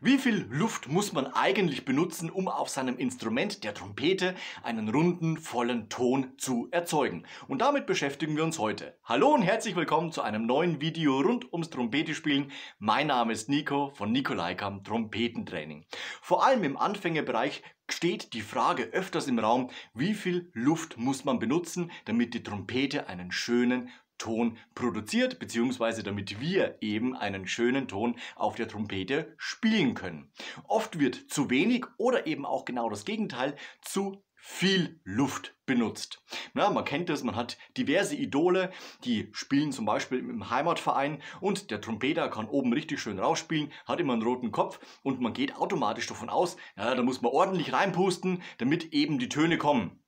Wie viel Luft muss man eigentlich benutzen, um auf seinem Instrument der Trompete einen runden, vollen Ton zu erzeugen? Und damit beschäftigen wir uns heute. Hallo und herzlich willkommen zu einem neuen Video rund ums Trompetespielen. Mein Name ist Nico von Nikolaikam Trompetentraining. Vor allem im Anfängerbereich steht die Frage öfters im Raum, wie viel Luft muss man benutzen, damit die Trompete einen schönen, Ton produziert, beziehungsweise damit wir eben einen schönen Ton auf der Trompete spielen können. Oft wird zu wenig oder eben auch genau das Gegenteil zu viel Luft benutzt. Na, man kennt das, man hat diverse Idole, die spielen zum Beispiel im Heimatverein und der Trompeter kann oben richtig schön rausspielen, hat immer einen roten Kopf und man geht automatisch davon aus, ja, da muss man ordentlich reinpusten, damit eben die Töne kommen.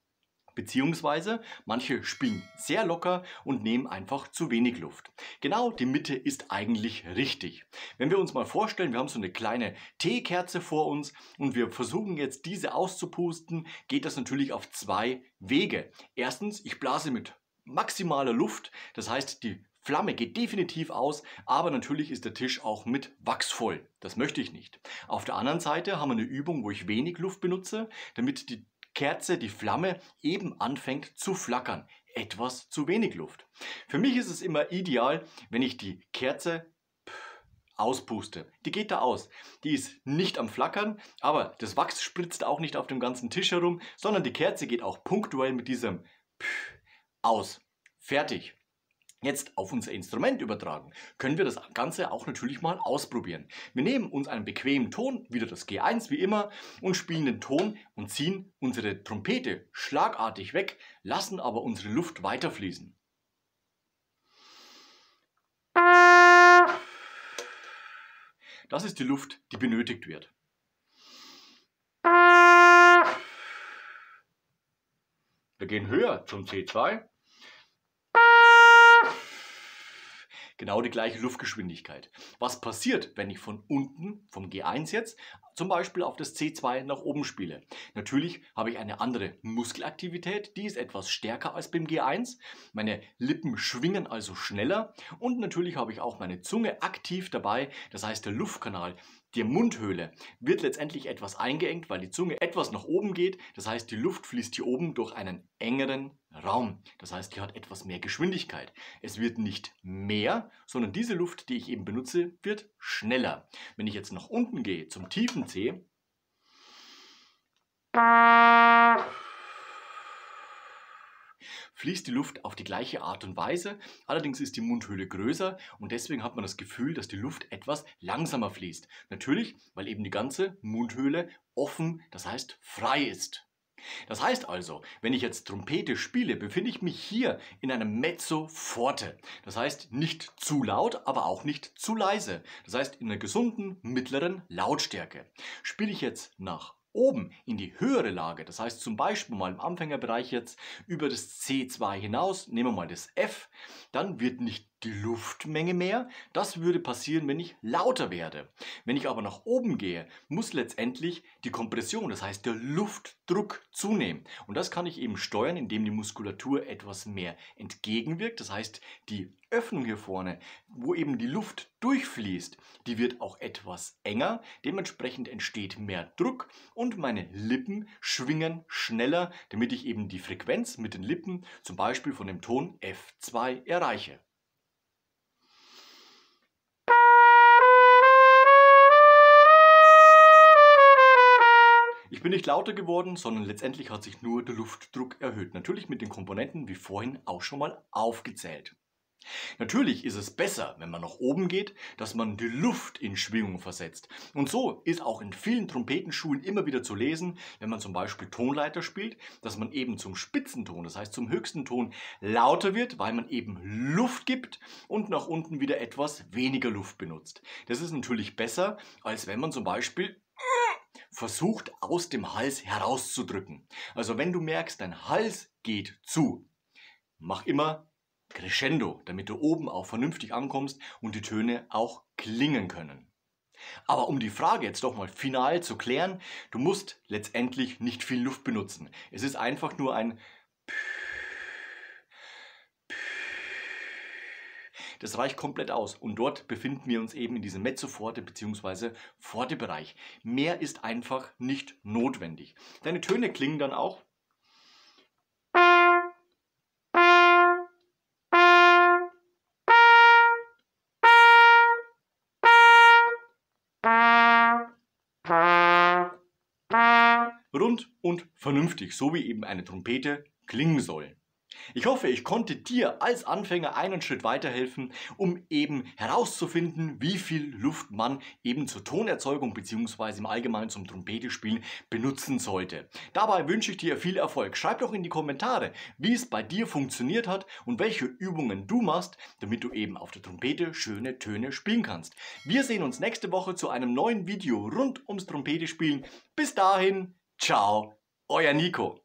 Beziehungsweise manche spielen sehr locker und nehmen einfach zu wenig Luft. Genau die Mitte ist eigentlich richtig. Wenn wir uns mal vorstellen, wir haben so eine kleine Teekerze vor uns und wir versuchen jetzt diese auszupusten, geht das natürlich auf zwei Wege. Erstens, ich blase mit maximaler Luft, das heißt die Flamme geht definitiv aus, aber natürlich ist der Tisch auch mit Wachs voll. Das möchte ich nicht. Auf der anderen Seite haben wir eine Übung, wo ich wenig Luft benutze, damit die Kerze die Flamme eben anfängt zu flackern. Etwas zu wenig Luft. Für mich ist es immer ideal, wenn ich die Kerze auspuste. Die geht da aus. Die ist nicht am Flackern, aber das Wachs spritzt auch nicht auf dem ganzen Tisch herum, sondern die Kerze geht auch punktuell mit diesem aus. Fertig jetzt auf unser Instrument übertragen, können wir das Ganze auch natürlich mal ausprobieren. Wir nehmen uns einen bequemen Ton, wieder das G1 wie immer, und spielen den Ton und ziehen unsere Trompete schlagartig weg, lassen aber unsere Luft weiterfließen. Das ist die Luft, die benötigt wird. Wir gehen höher zum C2 Genau die gleiche Luftgeschwindigkeit. Was passiert, wenn ich von unten, vom G1 jetzt, zum Beispiel auf das C2 nach oben spiele? Natürlich habe ich eine andere Muskelaktivität, die ist etwas stärker als beim G1. Meine Lippen schwingen also schneller und natürlich habe ich auch meine Zunge aktiv dabei. Das heißt, der Luftkanal die Mundhöhle wird letztendlich etwas eingeengt, weil die Zunge etwas nach oben geht. Das heißt, die Luft fließt hier oben durch einen engeren Raum. Das heißt, die hat etwas mehr Geschwindigkeit. Es wird nicht mehr, sondern diese Luft, die ich eben benutze, wird schneller. Wenn ich jetzt nach unten gehe, zum tiefen C, fließt die Luft auf die gleiche Art und Weise, allerdings ist die Mundhöhle größer und deswegen hat man das Gefühl, dass die Luft etwas langsamer fließt. Natürlich, weil eben die ganze Mundhöhle offen, das heißt frei ist. Das heißt also, wenn ich jetzt Trompete spiele, befinde ich mich hier in einem Mezzo forte. Das heißt nicht zu laut, aber auch nicht zu leise. Das heißt in einer gesunden, mittleren Lautstärke. Spiele ich jetzt nach oben in die höhere Lage, das heißt zum Beispiel mal im Anfängerbereich jetzt über das C2 hinaus, nehmen wir mal das F, dann wird nicht die Luftmenge mehr. Das würde passieren, wenn ich lauter werde. Wenn ich aber nach oben gehe, muss letztendlich die Kompression, das heißt der Luftdruck zunehmen. Und das kann ich eben steuern, indem die Muskulatur etwas mehr entgegenwirkt. Das heißt, die Öffnung hier vorne, wo eben die Luft durchfließt, die wird auch etwas enger. Dementsprechend entsteht mehr Druck und meine Lippen schwingen schneller, damit ich eben die Frequenz mit den Lippen zum Beispiel von dem Ton F2 erreiche. Ich bin nicht lauter geworden, sondern letztendlich hat sich nur der Luftdruck erhöht. Natürlich mit den Komponenten wie vorhin auch schon mal aufgezählt. Natürlich ist es besser, wenn man nach oben geht, dass man die Luft in Schwingung versetzt. Und so ist auch in vielen Trompetenschulen immer wieder zu lesen, wenn man zum Beispiel Tonleiter spielt, dass man eben zum Spitzenton, das heißt zum höchsten Ton, lauter wird, weil man eben Luft gibt und nach unten wieder etwas weniger Luft benutzt. Das ist natürlich besser, als wenn man zum Beispiel versucht aus dem Hals herauszudrücken. Also wenn du merkst, dein Hals geht zu, mach immer Crescendo, damit du oben auch vernünftig ankommst und die Töne auch klingen können. Aber um die Frage jetzt doch mal final zu klären, du musst letztendlich nicht viel Luft benutzen. Es ist einfach nur ein Pff das reicht komplett aus. Und dort befinden wir uns eben in diesem Mezzoforte bzw. Forte-Bereich. Mehr ist einfach nicht notwendig. Deine Töne klingen dann auch rund und vernünftig, so wie eben eine Trompete klingen soll. Ich hoffe, ich konnte dir als Anfänger einen Schritt weiterhelfen, um eben herauszufinden, wie viel Luft man eben zur Tonerzeugung bzw. im Allgemeinen zum Trompetespielen benutzen sollte. Dabei wünsche ich dir viel Erfolg. Schreib doch in die Kommentare, wie es bei dir funktioniert hat und welche Übungen du machst, damit du eben auf der Trompete schöne Töne spielen kannst. Wir sehen uns nächste Woche zu einem neuen Video rund ums Trompetespielen. Bis dahin, ciao, euer Nico.